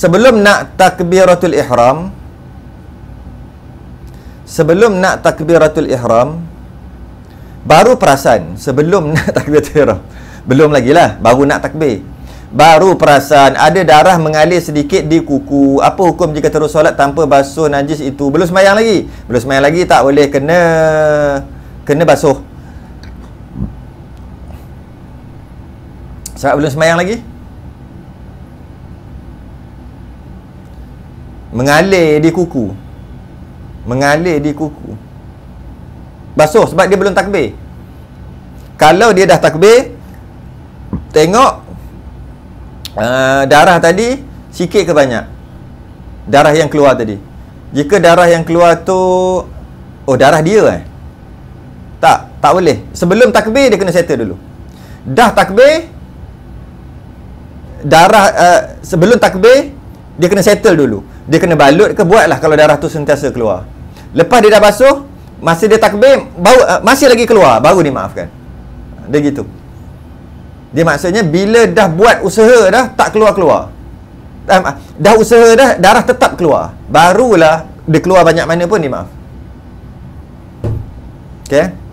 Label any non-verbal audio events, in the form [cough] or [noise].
sebelum nak takbiratul ihram sebelum nak takbiratul ihram baru perasan sebelum [laughs] nak takbiratul ihram belum lagi lah baru nak takbir baru perasan ada darah mengalir sedikit di kuku apa hukum jika terus solat tanpa basuh najis itu belum semayang lagi belum semayang lagi tak boleh kena kena basuh sebab belum semayang lagi mengalir di kuku mengalir di kuku basuh sebab dia belum takbir kalau dia dah takbir tengok uh, darah tadi sikit ke banyak darah yang keluar tadi jika darah yang keluar tu oh darah dia eh tak tak boleh sebelum takbir dia kena settle dulu dah takbir darah uh, sebelum takbir dia kena settle dulu dia kena balut ke buatlah kalau darah tu sentiasa keluar lepas dia dah basuh masa dia takbir baru, uh, eh, masih lagi keluar baru maafkan. dia gitu dia maksudnya bila dah buat usaha dah tak keluar-keluar uh, dah usaha dah darah tetap keluar barulah dia keluar banyak mana pun maaf. okay